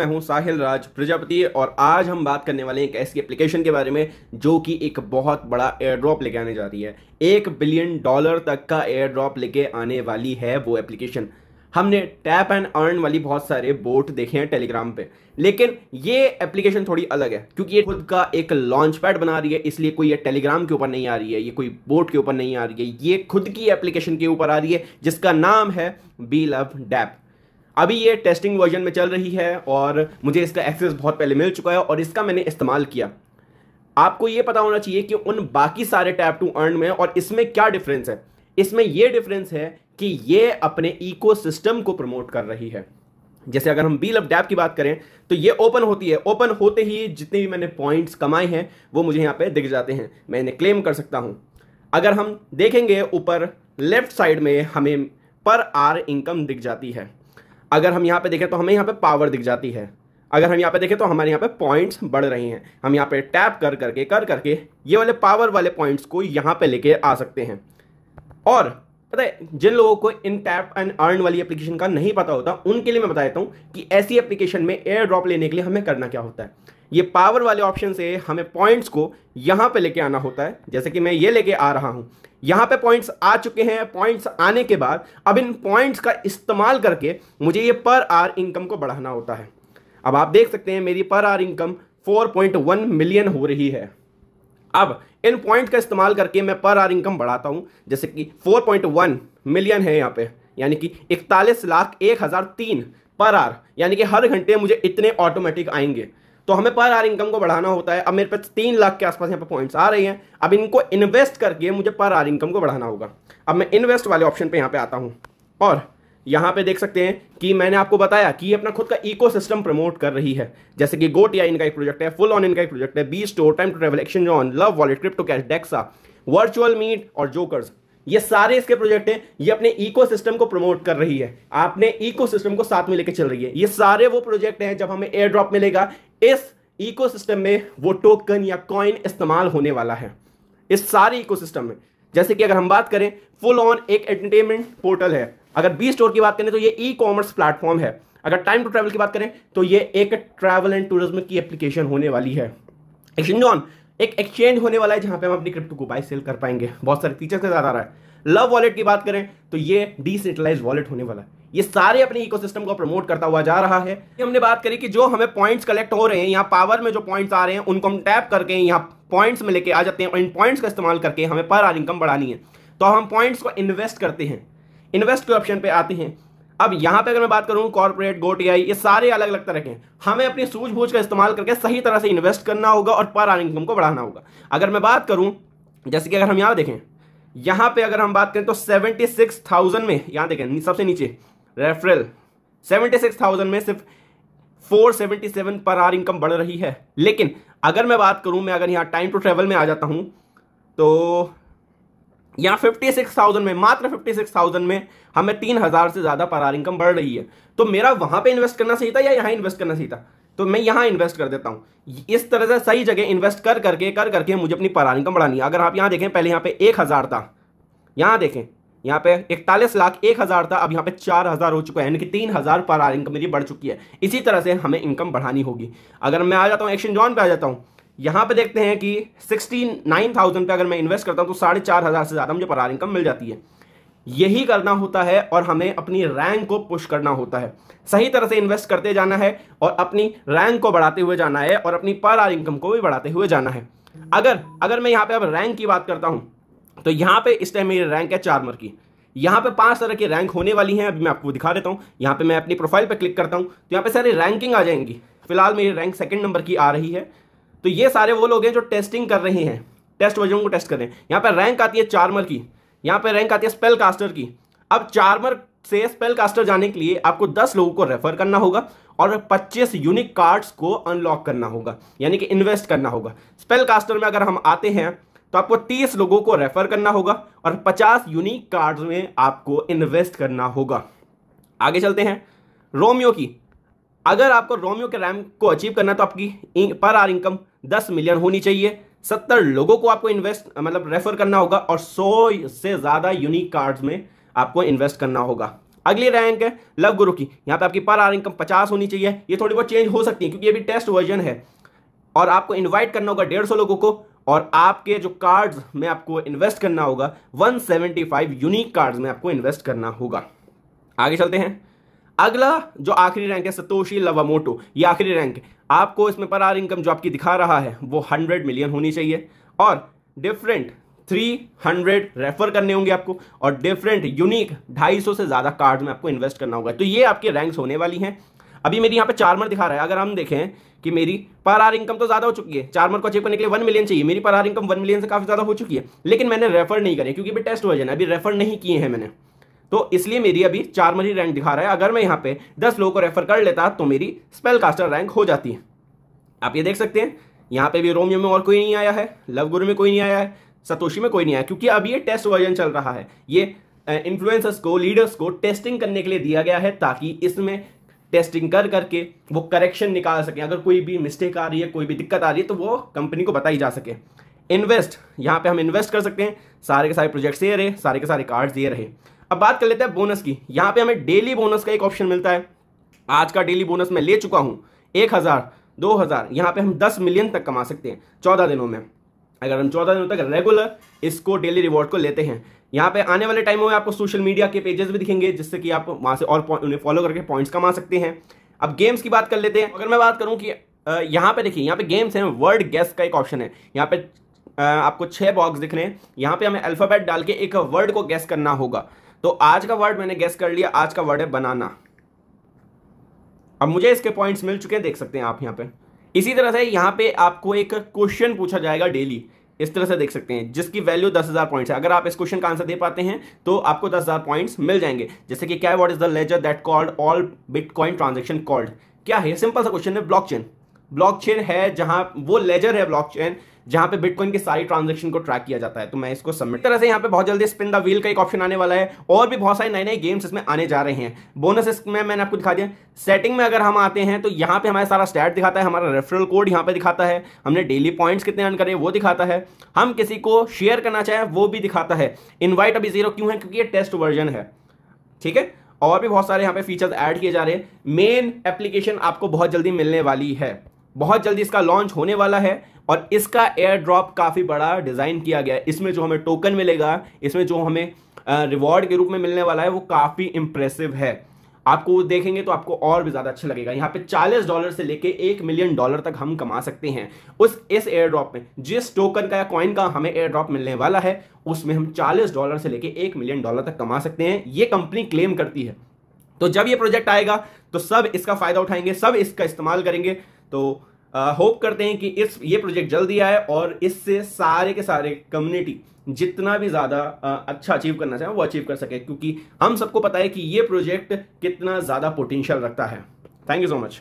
मैं हूं साहिल राज प्रजापति और आज हम बात करने वाले हैं एक ऐसी एप्लीकेशन के बारे में जो कि एक बहुत बड़ा एयर ड्रॉप लेके आने जा रही है एक बिलियन डॉलर तक का एयर ड्रॉप लेके आने वाली है वो एप्लीकेशन हमने टैप एंड अर्न वाली बहुत सारे बोट देखे हैं टेलीग्राम पे लेकिन ये एप्लीकेशन थोड़ी अलग है क्योंकि ये खुद का एक लॉन्च पैड बना रही है इसलिए कोई ये टेलीग्राम के ऊपर नहीं आ रही है ये कोई बोट के ऊपर नहीं आ रही है ये खुद की एप्लीकेशन के ऊपर आ रही है जिसका नाम है बी लव डैप अभी ये टेस्टिंग वर्जन में चल रही है और मुझे इसका एक्सेस बहुत पहले मिल चुका है और इसका मैंने इस्तेमाल किया आपको ये पता होना चाहिए कि उन बाकी सारे टैप टू अर्न में और इसमें क्या डिफरेंस है इसमें यह डिफरेंस है कि ये अपने इकोसिस्टम को प्रमोट कर रही है जैसे अगर हम बी लव डैप की बात करें तो ये ओपन होती है ओपन होते ही जितने भी मैंने पॉइंट्स कमाए हैं वो मुझे यहाँ पे दिख जाते हैं मैं इन्हें क्लेम कर सकता हूँ अगर हम देखेंगे ऊपर लेफ्ट साइड में हमें पर आर इनकम दिख जाती है अगर हम यहाँ पे देखें तो हमें यहाँ पे पावर दिख जाती है अगर हम यहाँ पे देखें तो हमारे यहाँ पे पॉइंट्स बढ़ रहे हैं हम यहाँ पे टैप कर करके कर करके ये वाले पावर वाले पॉइंट्स को यहाँ पे लेके आ सकते हैं और पता है जिन लोगों को इन टैप एंड अर्न वाली एप्लीकेशन का नहीं पता होता उनके लिए मैं बता देता हूँ कि ऐसी एप्लीकेशन में एयर ड्रॉप लेने के लिए हमें करना क्या होता है ये पावर वाले ऑप्शन से हमें पॉइंट्स को यहाँ पे लेके आना होता है जैसे कि मैं ये लेके आ रहा हूँ यहाँ पे पॉइंट्स आ चुके हैं पॉइंट्स आने के बाद अब इन पॉइंट्स का इस्तेमाल करके मुझे ये पर आर इनकम को बढ़ाना होता है अब आप देख सकते हैं मेरी पर आर इनकम 4.1 मिलियन हो रही है अब इन पॉइंट का इस्तेमाल करके मैं पर आर इनकम बढ़ाता हूँ जैसे कि 4.1 मिलियन है यहाँ पे यानी कि इकतालीस लाख एक हज़ार तीन पर आर यानी कि हर घंटे मुझे इतने ऑटोमेटिक आएंगे तो हमें पर आर इनकम को बढ़ाना होता है अब मेरे पास तीन लाख के आसपास यहाँ पर पॉइंट्स आ रहे हैं अब इनको इन्वेस्ट करके मुझे पर आर इनकम को बढ़ाना होगा अब मैं इन्वेस्ट वाले ऑप्शन पर यहाँ पर आता हूँ और यहाँ पे देख सकते हैं कि मैंने आपको बताया कि ये अपना खुद का इकोसिस्टम प्रमोट कर रही है जैसे कि गोट या इनका एक प्रोजेक्ट है फुल ऑन इनका एक प्रोजेक्ट है B store time to travel action on love wallet crypto cash Dexa virtual meet और जोकर्स ये सारे इसके प्रोजेक्ट हैं ये अपने इकोसिस्टम को प्रमोट कर रही है आपने इकोसिस्टम को साथ में लेकर चल रही है ये सारे वो प्रोजेक्ट हैं जब हमें एयर ड्रॉप मिलेगा इस इकोसिस्टम में वो टोकन या कॉइन इस्तेमाल होने वाला है इस सारे इकोसिस्टम में जैसे कि अगर हम बात करें फुल ऑन एक एंटरटेनमेंट पोर्टल है अगर बी स्टोर की बात करें तो ये ई कॉमर्स प्लेटफॉर्म है अगर टाइम टू ट्रैवल की बात करें तो ये एक ट्रैवल एंड टूरिज्म की एप्लीकेशन होने वाली है एक्सचेंज ऑन एक एक्सचेंज होने वाला है जहां पे हम अपनी क्रिप्टो को बाई सेल कर पाएंगे बहुत सारे फीचर के साथ आ रहा है लव वॉलेट की बात करें तो ये डिसेंट्रलाइज वॉलेट होने वाला है ये सारे अपने इकोसिस्टम को प्रमोट करता हुआ जा रहा है हमने बात करी कि जो हमें पॉइंट्स कलेक्ट हो रहे हैं यहाँ पावर में जो पॉइंट्स आ रहे हैं उनको हम टैप करके यहाँ पॉइंट्स में लेके आ जाते हैं और इन पॉइंट्स का इस्तेमाल करके हमें पर आर इनकम बढ़ानी है तो हम पॉइंट्स को इन्वेस्ट करते हैं इन्वेस्ट के ऑप्शन पे आते हैं अब यहाँ पे अगर मैं बात करूँ कॉरपोरेट गोटीआई ये सारे अलग अलग तरह के हमें अपनी सूझबूझ का इस्तेमाल करके सही तरह से इन्वेस्ट करना होगा और पर आर इनकम को बढ़ाना होगा अगर मैं बात करूँ जैसे कि अगर हम यहाँ देखें यहां पे अगर हम बात करें तो 76,000 सिक्स थाउजेंड में यहां देखें सबसे नीचे रेफरल 76,000 थाउजेंड में सिर्फ फोर सेवेंटी सेवन पर आर इनकम बढ़ रही है लेकिन अगर मैं बात करूं मैं अगर यहां टाइम टू ट्रेवल में आ जाता हूं तो यहां फिफ्टी सिक्स थाउजेंड में मात्र फिफ्टी सिक्स थाउजेंड में हमें तीन हजार से ज्यादा पर आर इनकम बढ़ रही है तो मेरा वहां पे इन्वेस्ट करना सही था या यहां इन्वेस्ट करना सही था तो मैं यहां इन्वेस्ट कर देता हूं इस तरह से सही जगह इन्वेस्ट कर करके कर करके मुझे अपनी परार इनकम तो बढ़ानी है अगर आप यहां देखें पहले यहां पे एक हज़ार था यहां देखें यहाँ पे इकतालीस लाख एक हज़ार था अब यहाँ पे चार हज़ार हो चुका है यानी कि तीन हज़ार पर आर इनकम मेरी बढ़ चुकी है इसी तरह से हमें इनकम बढ़ानी होगी अगर मैं आ जाता हूँ एक्शन जॉन पे आ जाता हूँ यहाँ पे देखते हैं कि सिक्सटी नाइन थाउजेंड पर अगर मैं इन्वेस्ट करता हूँ तो साढ़े चार हज़ार से ज़्यादा मुझे पर इनकम मिल जाती है यही करना होता है और हमें अपनी रैंक को पुश करना होता है सही तरह से इन्वेस्ट करते जाना है और अपनी रैंक को बढ़ाते हुए जाना है और अपनी पर आर इनकम को भी बढ़ाते हुए जाना है अगर अगर मैं यहाँ पे अब रैंक की बात करता हूँ तो यहाँ पे इस टाइम मेरी रैंक है चार्मर की यहाँ पे पांच तरह की रैंक होने वाली हैं अभी मैं आपको दिखा देता हूँ यहाँ पे मैं अपनी प्रोफाइल पर क्लिक करता हूँ तो यहाँ पे सारी रैंकिंग आ जाएंगी फिलहाल मेरी रैंक सेकंड नंबर की आ रही है तो ये सारे वो लोग हैं जो टेस्टिंग कर रहे हैं टेस्ट वर्जन को टेस्ट कर रहे हैं यहाँ पर रैंक आती है चार्मर की यहाँ पे रैंक आती है स्पेल कास्टर की अब चार्मर से स्पेल कास्टर जाने के लिए आपको 10 लोगों को रेफर करना होगा और 25 यूनिक कार्ड्स को अनलॉक करना होगा यानी कि इन्वेस्ट करना होगा स्पेल कास्टर में अगर हम आते हैं तो आपको 30 लोगों को रेफर करना होगा और 50 यूनिक कार्ड्स में आपको इन्वेस्ट करना होगा आगे चलते हैं रोमियो की अगर आपको रोमियो के रैम को अचीव करना तो आपकी पर आर इनकम दस मिलियन होनी चाहिए सत्तर लोगों को आपको इन्वेस्ट मतलब रेफर करना होगा और सौ से ज़्यादा यूनिक कार्ड्स में आपको इन्वेस्ट करना होगा अगली रैंक है लव गुरु की यहाँ पे आपकी पर आर इनकम पचास होनी चाहिए ये थोड़ी बहुत चेंज हो सकती है क्योंकि ये भी टेस्ट वर्जन है और आपको इनवाइट करना होगा डेढ़ सौ लोगों को और आपके जो कार्ड्स में आपको इन्वेस्ट करना होगा 175 यूनिक कार्ड्स में आपको इन्वेस्ट करना होगा आगे चलते हैं अगला जो आखिरी रैंक है सतोशी लवामोटो ये आखिरी रैंक है आपको इसमें पर आर इनकम जो आपकी दिखा रहा है वो हंड्रेड मिलियन होनी चाहिए और डिफरेंट 300 रेफर करने होंगे आपको और डिफरेंट यूनिक 250 से ज़्यादा कार्ड में आपको इन्वेस्ट करना होगा तो ये आपके रैंक्स होने वाली हैं अभी मेरी यहाँ पे चार्मर दिखा रहा है अगर हम देखें कि मेरी पर आर इनकम तो ज़्यादा हो चुकी है चार्मर को अचीव करने के लिए वन मिलियन चाहिए मेरी पर आर इनकम वन मिलियन से काफ़ी ज़्यादा हो चुकी है लेकिन मैंने रेफर नहीं करें क्योंकि अभी टेस्ट वर्जन है अभी रेफर नहीं किए हैं मैंने तो इसलिए मेरी अभी चार मनी रैंक दिखा रहा है अगर मैं यहाँ पे दस लोगों को रेफर कर लेता तो मेरी स्पेल कास्टर रैंक हो जाती है आप ये देख सकते हैं यहाँ पे भी रोमियो में और कोई नहीं आया है लव गुरु में कोई नहीं आया है सतोशी में कोई नहीं आया क्योंकि अब ये टेस्ट वर्जन चल रहा है ये इन्फ्लुएंसर्स को लीडर्स को टेस्टिंग करने के लिए दिया गया है ताकि इसमें टेस्टिंग कर करके वो करेक्शन निकाल सकें अगर कोई भी मिस्टेक आ रही है कोई भी दिक्कत आ रही है तो वो कंपनी को बताई जा सके इन्वेस्ट यहाँ पे हम इन्वेस्ट कर सकते हैं सारे के सारे प्रोजेक्ट्स दिए रहे सारे के सारे कार्ड्स दिए रहे अब बात कर लेते हैं बोनस की यहाँ पे हमें डेली बोनस का एक ऑप्शन मिलता है आज का डेली बोनस मैं ले चुका हूँ एक हज़ार दो हज़ार यहां पर हम दस मिलियन तक कमा सकते हैं चौदह दिनों में अगर हम चौदह दिनों तक रेगुलर इसको डेली रिवॉर्ड को लेते हैं यहाँ पे आने वाले टाइम में आपको सोशल मीडिया के पेजेस भी दिखेंगे जिससे कि आप वहाँ से और उन्हें फॉलो करके पॉइंट्स कमा सकते हैं अब गेम्स की बात कर लेते हैं अगर मैं बात करूँ कि यहाँ पे देखिए यहाँ पे गेम्स हैं वर्ड गेस्ट का एक ऑप्शन है यहाँ पे आपको छः बॉक्स दिख रहे हैं यहाँ पे हमें अल्फ़ाबेट डाल के एक वर्ड को गैस करना होगा तो आज का वर्ड मैंने गेस कर लिया आज का वर्ड है बनाना अब मुझे इसके पॉइंट्स मिल चुके हैं देख सकते हैं आप यहां पे इसी तरह से यहां पे आपको एक क्वेश्चन पूछा जाएगा डेली इस तरह से देख सकते हैं जिसकी वैल्यू दस हज़ार पॉइंट्स है अगर आप इस क्वेश्चन का आंसर दे पाते हैं तो आपको दस हज़ार पॉइंट मिल जाएंगे जैसे कि क्या what is the ledger that called all bitcoin transaction called क्या है सिंपल सा क्वेश्चन है ब्लॉक ब्लॉकचेन है जहां वो लेजर है ब्लॉकचेन जहां पे बिटकॉइन की सारी ट्रांजेक्शन को ट्रैक किया जाता है तो मैं इसको सबमिट तरह से यहाँ पे बहुत जल्दी स्पिन द व्हील का एक ऑप्शन आने वाला है और भी बहुत सारे नए नए गेम्स इसमें आने जा रहे हैं बोनस इसमें मैंने आपको दिखा दिया सेटिंग में अगर हम आते हैं तो यहाँ पे हमारे सारा स्टैट दिखाता है हमारा रेफरल कोड यहाँ पे दिखाता है हमने डेली पॉइंट्स कितने अन करें वो दिखाता है हम किसी को शेयर करना चाहें वो भी दिखाता है इन्वाइट अभी जीरो क्यों है क्योंकि ये टेस्ट वर्जन है ठीक है और भी बहुत सारे यहाँ पे फीचर्स ऐड किए जा रहे हैं मेन एप्लीकेशन आपको बहुत जल्दी मिलने वाली है बहुत जल्दी इसका लॉन्च होने वाला है और इसका एयर ड्रॉप काफ़ी बड़ा डिज़ाइन किया गया है इसमें जो हमें टोकन मिलेगा इसमें जो हमें रिवॉर्ड के रूप में मिलने वाला है वो काफ़ी इंप्रेसिव है आपको देखेंगे तो आपको और भी ज़्यादा अच्छा लगेगा यहाँ पे 40 डॉलर से लेके एक मिलियन डॉलर तक हम कमा सकते हैं उस इस एयर ड्रॉप में जिस टोकन का या कॉइन का हमें एयर ड्रॉप मिलने वाला है उसमें हम 40 डॉलर से लेके एक मिलियन डॉलर तक कमा सकते हैं ये कंपनी क्लेम करती है तो जब ये प्रोजेक्ट आएगा तो सब इसका फ़ायदा उठाएंगे सब इसका इस्तेमाल करेंगे तो होप करते हैं कि इस ये प्रोजेक्ट जल्दी आए और इससे सारे के सारे कम्युनिटी जितना भी ज़्यादा अच्छा अचीव करना चाहे वो अचीव कर सके क्योंकि हम सबको पता है कि ये प्रोजेक्ट कितना ज़्यादा पोटेंशियल रखता है थैंक यू सो मच